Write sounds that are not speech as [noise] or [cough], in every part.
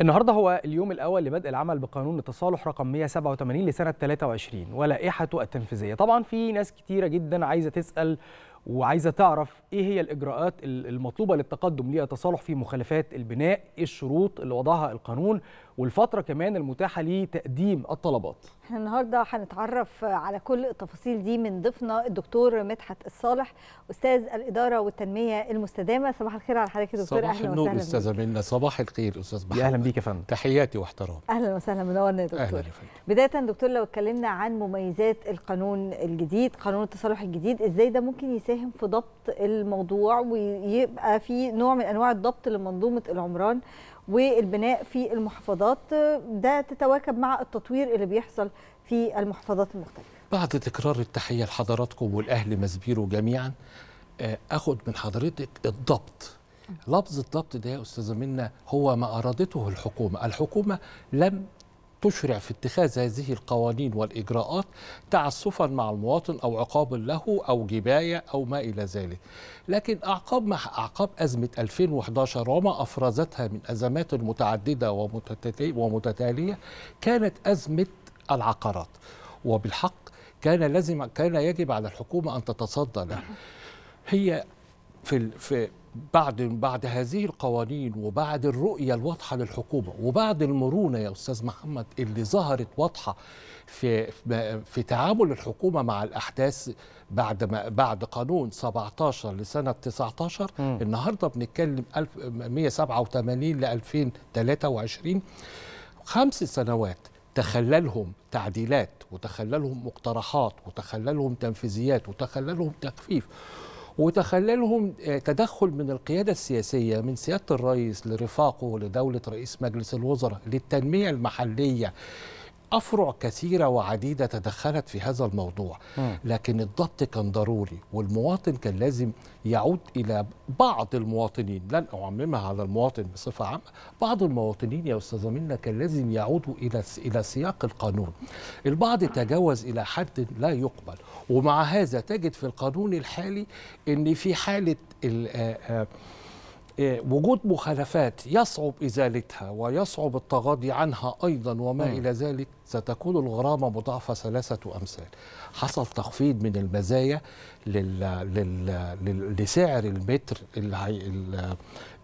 النهارده هو اليوم الاول لبدء العمل بقانون التصالح رقم 187 لسنه 23 ولائحته التنفيذيه طبعا في ناس كتيره جدا عايزه تسال وعايزه تعرف ايه هي الاجراءات المطلوبه للتقدم للتصالح في مخالفات البناء، ايه الشروط اللي وضعها القانون والفتره كمان المتاحه لتقديم الطلبات. احنا النهارده هنتعرف على كل التفاصيل دي من ضيفنا الدكتور مدحت الصالح استاذ الاداره والتنميه المستدامه، صباح الخير على حضرتك يا دكتور اهلا وسهلا. صباح النور استاذه منى، صباح الخير استاذ محمد. اهلا بيك يا فندم. تحياتي واحترامي. اهلا وسهلا منورنا يا دكتور. أهلا بدايه دكتور لو اتكلمنا عن مميزات القانون الجديد، قانون التصالح الجديد، ازاي ده ممكن يساهم يساهم في ضبط الموضوع ويبقى في نوع من انواع الضبط لمنظومه العمران والبناء في المحافظات ده تتواكب مع التطوير اللي بيحصل في المحافظات المختلفه. بعد تكرار التحيه لحضراتكم والاهل مزبيرو جميعا آه، اخد من حضرتك الضبط لفظ الضبط ده يا استاذه منا هو ما ارادته الحكومه، الحكومه لم تشرع في اتخاذ هذه القوانين والإجراءات تعسفا مع المواطن أو عقابا له أو جباية أو ما إلى ذلك لكن أعقاب أعقاب أزمة 2011 وما أفرزتها من أزمات متعددة ومتتالية كانت أزمة العقارات وبالحق كان لازم كان يجب على الحكومة أن تتصدى لها هي في في بعد بعد هذه القوانين وبعد الرؤيه الواضحه للحكومه وبعد المرونه يا استاذ محمد اللي ظهرت واضحه في في تعامل الحكومه مع الاحداث بعد ما بعد قانون 17 لسنه 19 م. النهارده بنتكلم 187 ل 2023 خمس سنوات تخللهم تعديلات وتخللهم مقترحات وتخللهم تنفيذيات وتخللهم تخفيف وتخللهم آه، تدخل من القيادة السياسية من سيادة الرئيس لرفاقه لدولة رئيس مجلس الوزراء للتنمية المحلية أفرع كثيرة وعديدة تدخلت في هذا الموضوع لكن الضبط كان ضروري والمواطن كان لازم يعود إلى بعض المواطنين لن أعممها على المواطن بصفة عامة بعض المواطنين يا أستاذة منا كان لازم يعودوا إلى إلى سياق القانون البعض تجاوز إلى حد لا يقبل ومع هذا تجد في القانون الحالي أن في حالة إيه، وجود مخالفات يصعب ازالتها ويصعب التغاضي عنها ايضا وما م. الى ذلك ستكون الغرامه مضاعفه ثلاثه امثال حصل تخفيض من المزايا لل... لل... لل... لسعر المتر اللي,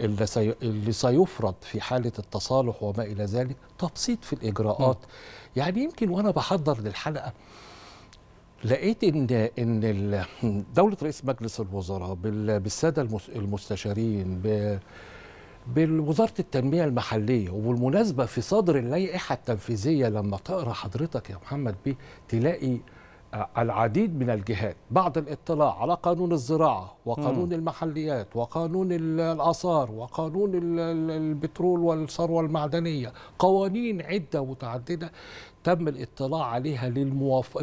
اللي, سي... اللي سيفرض في حاله التصالح وما الى ذلك تبسيط في الاجراءات م. يعني يمكن وانا بحضر للحلقه لقيت ان ان [laughs] دوله رئيس مجلس الوزراء بالساده المستشارين بالوزاره التنميه المحليه وبالمناسبه في صدر اللائحه التنفيذيه لما تقرا حضرتك يا محمد بيه تلاقي العديد من الجهات بعد الاطلاع على قانون الزراعة وقانون م. المحليات وقانون الآثار وقانون البترول والثروة المعدنية قوانين عدة متعددة تم الاطلاع عليها للموافق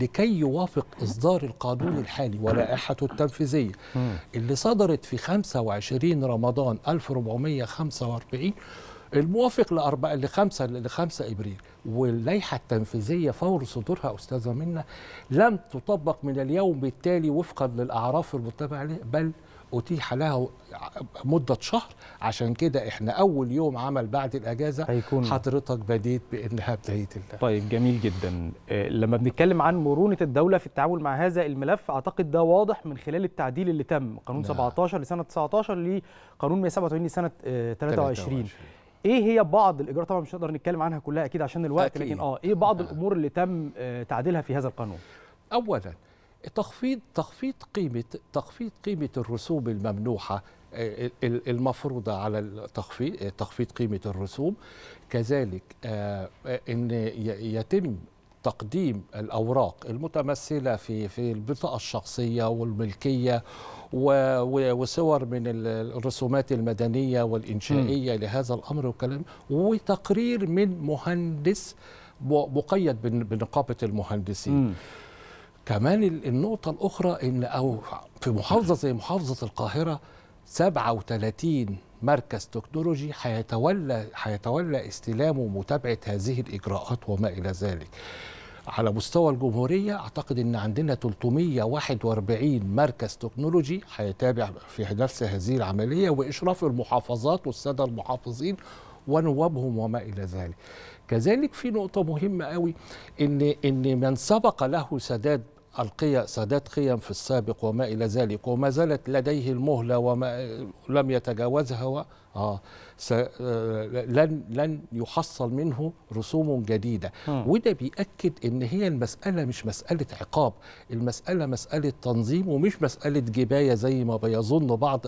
لكي يوافق إصدار القانون الحالي ولائحته التنفيذية اللي صدرت في 25 رمضان 1445 الموافق لأربعة لخمسة لخمسة إبريل واللائحة التنفيذية فور صدورها أستاذة منا لم تطبق من اليوم التالي وفقا للأعراف المتبع عليه بل اتيح لها مده شهر عشان كده احنا اول يوم عمل بعد الاجازه هيكون حضرتك بديت بانها بدايه الله طيب جميل جدا آه، لما بنتكلم عن مرونه الدوله في التعامل مع هذا الملف اعتقد ده واضح من خلال التعديل اللي تم قانون نعم. 17 لسنه 19 لقانون 187 لسنه 23, آه، 23. ايه هي بعض الاجراءات طبعا مش هنقدر نتكلم عنها كلها اكيد عشان الوقت أكيد. لكن اه ايه بعض آه. الامور اللي تم آه، تعديلها في هذا القانون اولا تخفيض تخفيض قيمه تخفيض قيمه الرسوم الممنوحه آه، المفروضه على تخفيض تخفيض قيمه الرسوم كذلك آه، ان يتم تقديم الاوراق المتمثله في في البطاقه الشخصيه والملكيه وصور من الرسومات المدنيه والانشائيه م. لهذا الامر وكلام وتقرير من مهندس مقيد بنقابه المهندسين م. كمان النقطه الاخرى ان او في محافظه زي محافظه القاهره 37 مركز تكنولوجي هيتولى هيتولى استلام ومتابعه هذه الاجراءات وما الى ذلك. على مستوى الجمهوريه اعتقد ان عندنا 341 مركز تكنولوجي هيتابع في نفس هذه العمليه واشراف المحافظات والساده المحافظين ونوابهم وما الى ذلك. كذلك في نقطه مهمه قوي ان ان من سبق له سداد القي سادات قيم في السابق وما الى ذلك وما زالت لديه المهله وما لم يتجاوزها و... آه س... آه، لن لن يحصل منه رسوم جديده م. وده بياكد ان هي المساله مش مساله عقاب المساله مساله تنظيم ومش مساله جبايه زي ما بيظن بعض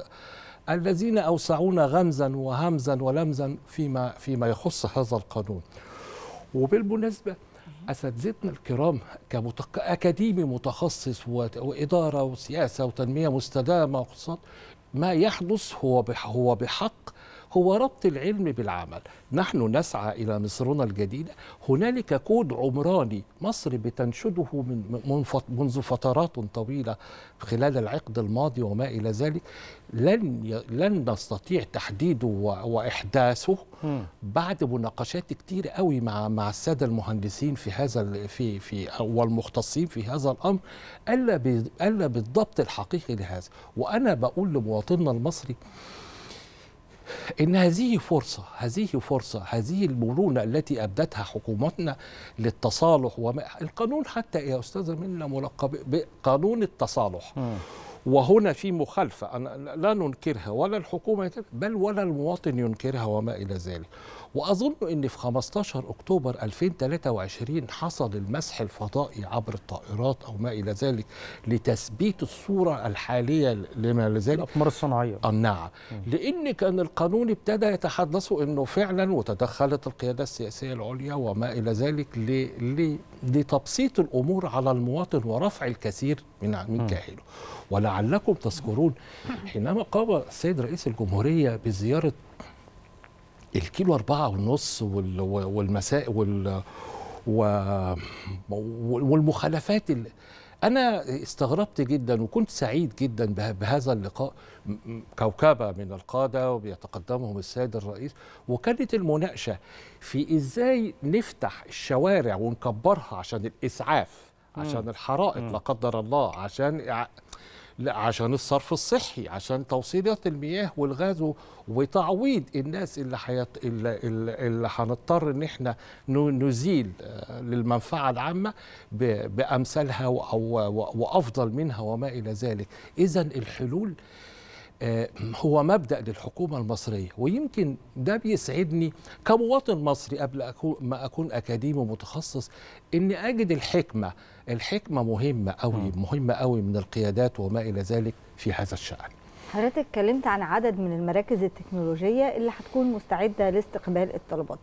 الذين اوسعون غمزا وهمزا ولمزا فيما فيما يخص هذا القانون وبالمناسبه اساتذتنا الكرام كمتق... اكاديمي متخصص و... واداره وسياسه وتنميه مستدامه واقتصاد ما يحدث هو بح... هو بحق هو ربط العلم بالعمل نحن نسعى إلى مصرنا الجديدة هنالك كود عمراني مصر بتنشده من منذ فترات طويلة خلال العقد الماضي وما إلى ذلك لن لن نستطيع تحديده واحداثه بعد مناقشات كتير قوي مع مع الساده المهندسين في هذا في في والمختصين في هذا الامر الا الا بالضبط الحقيقي لهذا وانا بقول لمواطننا المصري ان هذه فرصه هذه فرصه هذه المرونه التي ابدتها حكومتنا للتصالح وما القانون حتى يا استاذه منا ملقب بقانون التصالح م. وهنا في مخالفة أنا لا ننكرها ولا الحكومة بل ولا المواطن ينكرها وما إلى ذلك وأظن أن في 15 أكتوبر 2023 حصل المسح الفضائي عبر الطائرات أو ما إلى ذلك لتثبيت الصورة الحالية لما لذلك الأقمار الصناعية آه، نعم لأن كان القانون ابتدى يتحدثوا أنه فعلا وتدخلت القيادة السياسية العليا وما إلى ذلك لتبسيط الأمور على المواطن ورفع الكثير من من جاهله ولعلكم تذكرون حينما [laughs] قام السيد رئيس الجمهورية بزيارة الكيلو أربعة ونص والمساء وال والمخالفات أنا استغربت جدا وكنت سعيد جدا بهذا اللقاء كوكبة من القادة وبيتقدمهم السيد الرئيس وكانت المناقشة في إزاي نفتح الشوارع ونكبرها عشان الإسعاف عشان الحرائق لا قدر الله عشان لا عشان الصرف الصحي عشان توصيلات المياه والغاز وتعويض الناس اللي حيط... اللي هنضطر ان احنا نزيل آه، للمنفعه العامه بامثالها وافضل منها وما الى ذلك اذا الحلول آه، هو مبدا للحكومه المصريه ويمكن ده بيسعدني كمواطن مصري قبل أكون ما اكون اكاديمي متخصص اني اجد الحكمه الحكمه مهمه قوي مهمه قوي من القيادات وما الى ذلك في هذا الشان حضرتك اتكلمت عن عدد من المراكز التكنولوجيه اللي هتكون مستعده لاستقبال الطلبات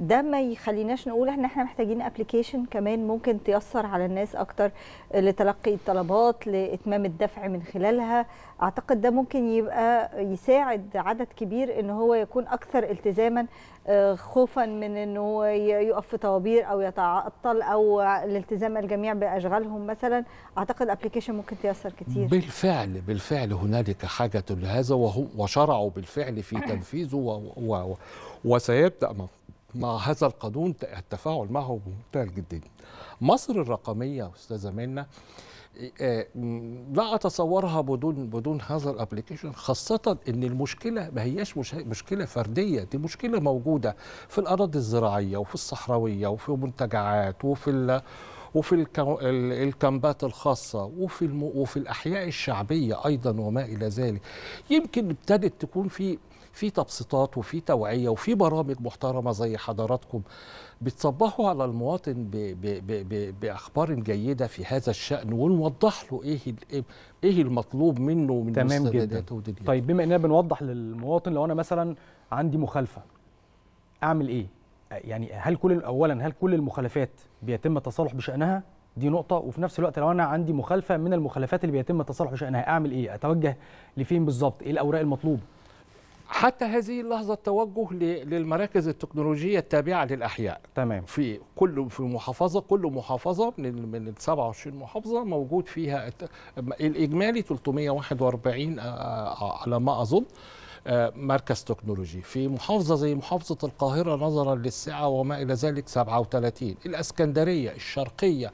ده ما يخليناش نقول ان احنا محتاجين ابلكيشن كمان ممكن تيسر على الناس اكتر لتلقي الطلبات لاتمام الدفع من خلالها اعتقد ده ممكن يبقى يساعد عدد كبير ان هو يكون اكثر التزاما آه، خوفا من انه يقف في طوابير او يتعطل او الالتزام الجميع باشغالهم مثلا اعتقد ابلكيشن ممكن تيسر كتير بالفعل بالفعل هنالك حاجه لهذا وشرعوا بالفعل في [coughs] تنفيذه وسيبدا مع هذا القانون التفاعل معه بمنتهى الجدية مصر الرقمية أستاذة منى إيه، إيه، لا اتصورها بدون بدون هذا الابلكيشن خاصه ان المشكله ما هياش مشكله فرديه دي مشكله موجوده في الاراضي الزراعيه وفي الصحراويه وفي المنتجعات وفي وفي الكامبات الخاصة وفي وفي الأحياء الشعبية أيضا وما إلى ذلك يمكن ابتدت تكون في في تبسيطات وفي توعيه وفي برامج محترمه زي حضراتكم بتصبحوا على المواطن بـ بـ بـ باخبار جيده في هذا الشان ونوضح له ايه ايه المطلوب منه من تمام جدا طيب بما اننا بنوضح للمواطن لو انا مثلا عندي مخالفه اعمل ايه يعني هل كل اولا هل كل المخالفات بيتم التصالح بشانها دي نقطه وفي نفس الوقت لو انا عندي مخالفه من المخالفات اللي بيتم التصالح بشانها اعمل ايه اتوجه لفين بالظبط ايه الاوراق المطلوبه حتى هذه اللحظه التوجه للمراكز التكنولوجيه التابعه للاحياء تمام في كل في محافظه كل محافظه من من 27 محافظه موجود فيها الاجمالي 341 آه، آه، على ما اظن مركز تكنولوجي في محافظة زي محافظة القاهرة نظرا للسعة وما إلى ذلك 37 الأسكندرية الشرقية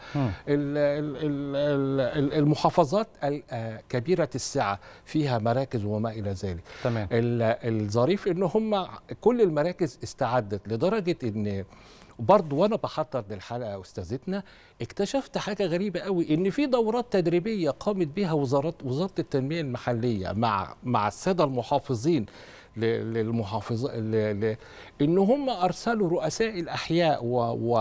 المحافظات آه، كبيرة السعة فيها مراكز وما إلى ذلك تمام. الظريف أن هم كل المراكز استعدت لدرجة أن برضو وانا بحضر للحلقه استاذتنا اكتشفت حاجه غريبه قوي ان في دورات تدريبيه قامت بها وزاره وزاره التنميه المحليه مع مع الساده المحافظين للمحافظة إن هم أرسلوا رؤساء الأحياء و و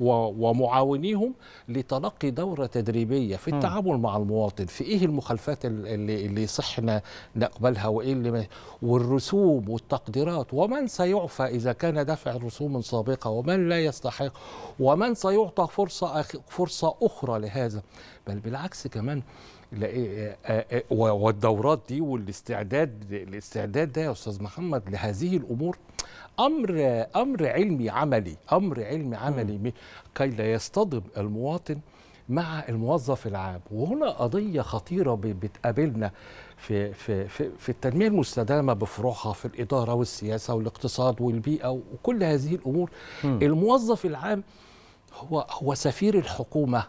و ومعاونيهم لتلقي دورة تدريبية في التعامل مع المواطن في إيه المخالفات اللي, اللي صحنا نقبلها وإيه اللي والرسوم والتقديرات ومن سيعفى إذا كان دفع رسوم سابقة ومن لا يستحق ومن سيعطى فرصة فرصة أخرى لهذا بل بالعكس كمان إيه، إيه، إيه، والدورات دي والاستعداد الاستعداد ده يا استاذ محمد لهذه الامور امر امر علمي عملي امر علمي عملي كي لا يصطدم المواطن مع الموظف العام وهنا قضيه خطيره بتقابلنا في في في, في التنميه المستدامه بفروعها في الاداره والسياسه والاقتصاد والبيئه وكل هذه الامور م. الموظف العام هو هو سفير الحكومه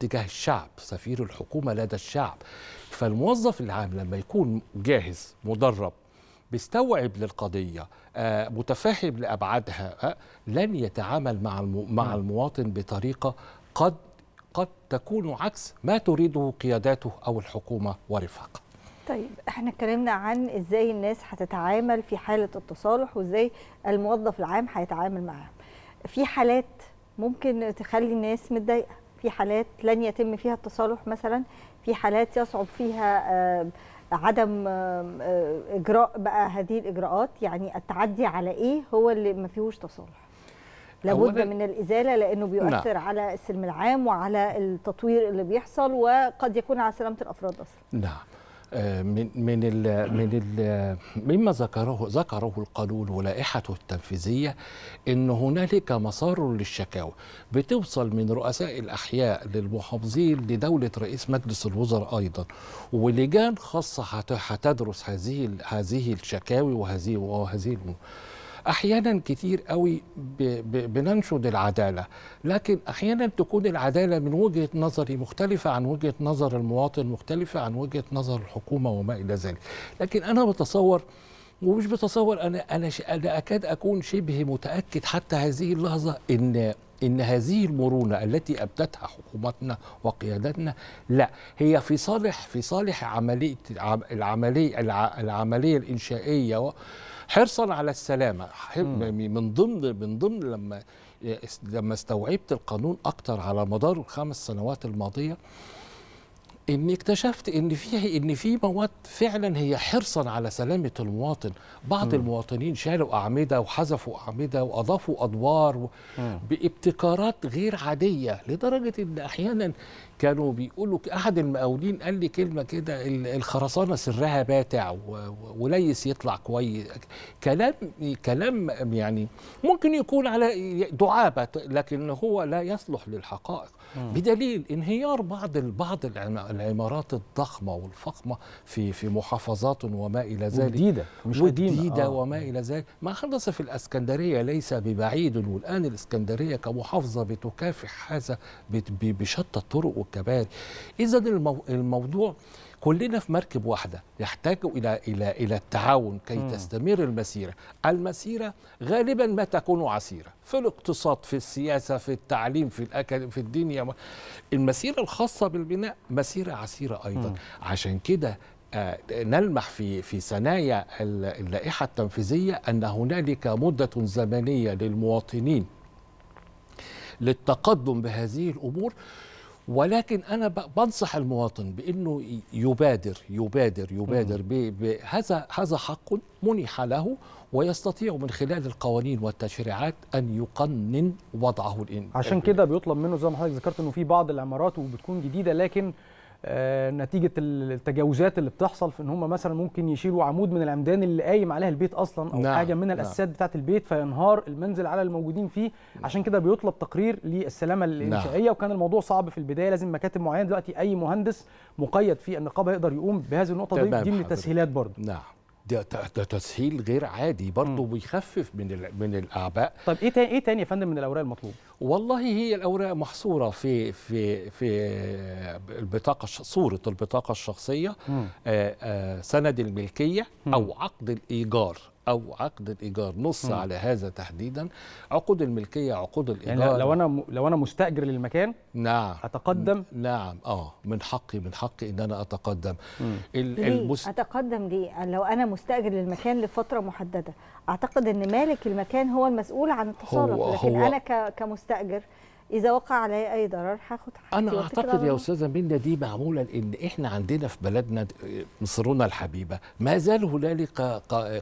تجاه الشعب سفير الحكومة لدى الشعب فالموظف العام لما يكون جاهز مدرب بيستوعب للقضية آه، متفهم لأبعادها آه، لن يتعامل مع مع نعم. المواطن بطريقة قد قد تكون عكس ما تريده قياداته أو الحكومة ورفاقه طيب احنا اتكلمنا عن ازاي الناس هتتعامل في حالة التصالح وازاي الموظف العام هيتعامل معاها في حالات ممكن تخلي الناس متضايقه في حالات لن يتم فيها التصالح مثلا في حالات يصعب فيها آه، عدم آه، اجراء بقى هذه الاجراءات يعني التعدي على ايه هو اللي ما فيهوش تصالح لابد من الازاله لانه بيؤثر نعم. على السلم العام وعلى التطوير اللي بيحصل وقد يكون على سلامه الافراد اصلا نعم آه، من من الـ من الـ مما ذكره ذكره القانون ولائحته التنفيذيه ان هنالك مسار للشكاوى بتوصل من رؤساء الاحياء للمحافظين لدوله رئيس مجلس الوزراء ايضا ولجان خاصه هتدرس هذه هذه الشكاوي وهذه وهذه احيانا كثير قوي بننشد العداله لكن احيانا تكون العداله من وجهه نظري مختلفه عن وجهه نظر المواطن مختلفه عن وجهه نظر الحكومه وما الى ذلك لكن انا بتصور ومش بتصور انا انا انا اكاد اكون شبه متاكد حتى هذه اللحظه ان ان هذه المرونه التي ابدتها حكومتنا وقيادتنا لا هي في صالح في صالح عمليه العمليه العمليه الانشائيه حرصا على السلامه من ضمن من ضمن لما إيه، لما استوعبت القانون اكتر على مدار الخمس سنوات الماضيه اني اكتشفت ان في ان في مواد فعلا هي حرصا على سلامه المواطن بعض م. المواطنين شالوا اعمده وحذفوا اعمده واضافوا ادوار و... بابتكارات غير عاديه لدرجه ان احيانا كانوا بيقولوا احد المقاولين قال لي كلمه كده الخرسانه سرها باتع وليس يطلع كويس كلام كلام يعني ممكن يكون على دعابه لكن هو لا يصلح للحقائق بدليل انهيار بعض بعض العمارات الضخمه والفخمه في في محافظات وما الى ذلك جديده مش جديده آه. وما الى ذلك ما حدث في الاسكندريه ليس ببعيد والان الاسكندريه كمحافظه بتكافح هذا بشتى الطرق والكباري اذا المو... الموضوع كلنا في مركب واحدة يحتاج إلى إلى إلى التعاون كي تستمر المسيرة المسيرة غالبا ما تكون عسيرة في الاقتصاد في السياسة في التعليم في الأكل في الدنيا المسيرة الخاصة بالبناء مسيرة عسيرة أيضا م. عشان كده آه، نلمح في في ثنايا اللائحة التنفيذية أن هنالك مدة زمنية للمواطنين للتقدم بهذه الأمور ولكن انا بنصح المواطن بانه يبادر يبادر يبادر بهذا هذا حق منح له ويستطيع من خلال القوانين والتشريعات ان يقنن وضعه الإن عشان كده بيطلب منه زي ما حضرتك ذكرت انه في بعض العمارات وبتكون جديده لكن آه، نتيجه التجاوزات اللي بتحصل في ان هم مثلا ممكن يشيلوا عمود من العمدان اللي قايم عليها البيت اصلا او نعم. حاجه من الاساسات نعم. بتاعه البيت فينهار المنزل على الموجودين فيه نعم. عشان كده بيطلب تقرير للسلامه نعم. الانشائيه نعم. وكان الموضوع صعب في البدايه لازم مكاتب معينه دلوقتي اي مهندس مقيد في النقابه يقدر يقوم بهذه النقطه دي دي من التسهيلات برضه نعم. ده, تسهيل غير عادي برضه بيخفف من من الاعباء طب ايه تاني ايه تاني يا فندم من الاوراق المطلوبه والله هي الاوراق محصوره في في في البطاقه صوره البطاقه الشخصيه آآ آآ آه، آه، سند الملكيه او عقد الايجار او عقد الايجار نص م. على هذا تحديدا عقود الملكيه عقود الايجار يعني لو انا لو انا مستاجر للمكان نعم اتقدم نعم اه من حقي من حقي ان انا اتقدم المس... اتقدم ليه لو انا مستاجر للمكان لفتره محدده اعتقد ان مالك المكان هو المسؤول عن اتصالك لكن هو انا كمستاجر اذا وقع علي اي ضرر هاخد حقي انا اعتقد يا استاذه منى دي معموله لان احنا عندنا في بلدنا مصرنا الحبيبه ما زال هنالك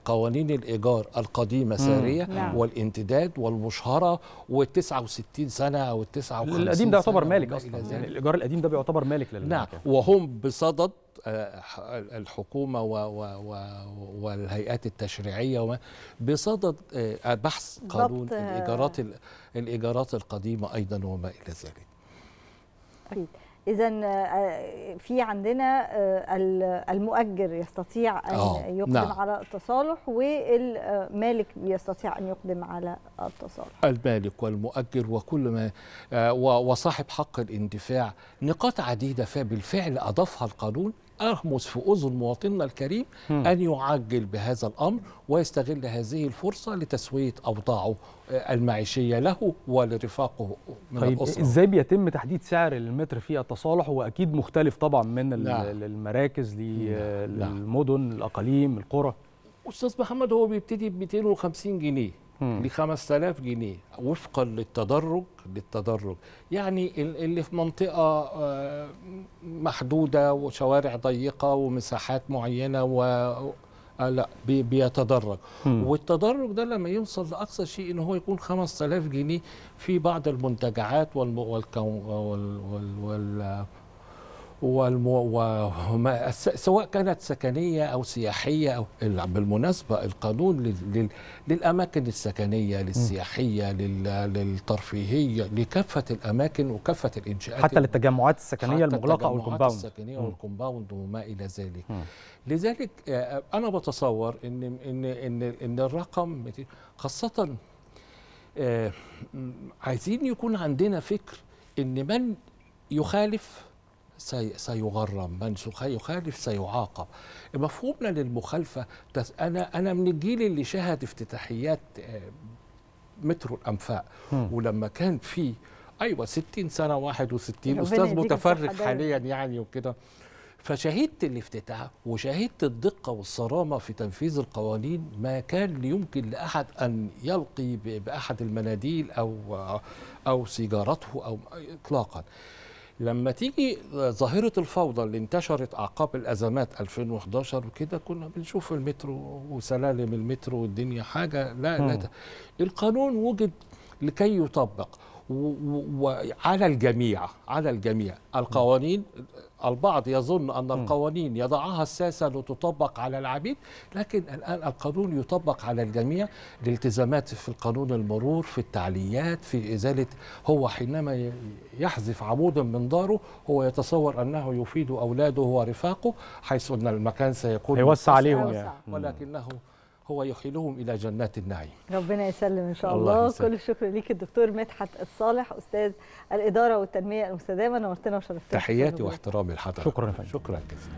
قوانين الايجار القديمه ساريه نعم. والامتداد والمشهره وال69 سنه او 59 القديم ده يعتبر مالك اصلا يعني الايجار القديم ده بيعتبر مالك للمكان نعم وهم بصدد آه، آه، الحكومه والهيئات التشريعيه بصدد آه، بحث قانون الايجارات الايجارات القديمه ايضا وما الى ذلك. اكيد اذا في عندنا المؤجر يستطيع ان يقدم نعم. على التصالح والمالك يستطيع ان يقدم على التصالح المالك والمؤجر وكل ما وصاحب حق الاندفاع نقاط عديده فبالفعل اضافها القانون أهمس في أذن مواطننا الكريم م. أن يعجل بهذا الأمر ويستغل هذه الفرصة لتسوية أوضاعه آه، المعيشية له ولرفاقه من طيب الأسرة إزاي بيتم تحديد سعر المتر في التصالح وأكيد مختلف طبعا من لا نعم. المراكز نعم. آه، نعم. للمدن الأقاليم القرى أستاذ محمد هو بيبتدي ب 250 جنيه ب 5000 جنيه وفقا للتدرج للتدرج يعني اللي في منطقه آه، محدوده وشوارع ضيقه ومساحات معينه و آه، لا بيتدرج والتدرج ده لما يوصل لاقصى شيء ان هو يكون 5000 جنيه في بعض المنتجعات والم... وال... وال... وال... والم... سواء كانت سكنية أو سياحية أو بالمناسبة القانون لل... للأماكن السكنية للسياحية لل... للترفيهية لكافة الأماكن وكافة الإنشاءات حتى للتجمعات السكنية المغلقة أو الكومباوند السكنية والكومباوند وما إلى ذلك م. لذلك آه، أنا بتصور إن إن إن, إن الرقم خاصة آه، عايزين يكون عندنا فكر إن من يخالف سيغرم من يخالف سيعاقب مفهومنا للمخالفة أنا أنا من الجيل اللي شهد افتتاحيات آه، مترو الأنفاق ولما كان في أيوة 60 سنة 61 أستاذ متفرغ حاليا يعني وكده فشهدت الافتتاح وشهدت الدقة والصرامة في تنفيذ القوانين ما كان يمكن لأحد أن يلقي بأحد المناديل أو آه، أو سيجارته أو إطلاقا لما تيجي ظاهرة الفوضى اللي انتشرت أعقاب الأزمات 2011 وكده كنا بنشوف المترو وسلالم المترو والدنيا حاجة لا, لا القانون وجد لكي يطبق وعلى الجميع على الجميع القوانين البعض يظن أن القوانين يضعها الساسة لتطبق على العبيد لكن الآن القانون يطبق على الجميع الالتزامات في القانون المرور في التعليات في إزالة هو حينما يحذف عمودا من داره هو يتصور أنه يفيد أولاده ورفاقه حيث أن المكان سيكون هيوسع عليهم يعني. ولكنه هو يحيلهم الى جنات النعيم ربنا يسلم ان شاء الله, الله كل الشكر ليك الدكتور مدحت الصالح استاذ الاداره والتنميه المستدامه نورتنا وشرفتنا تحياتي واحترامي لحضرتك شكرا شكرا جزيلا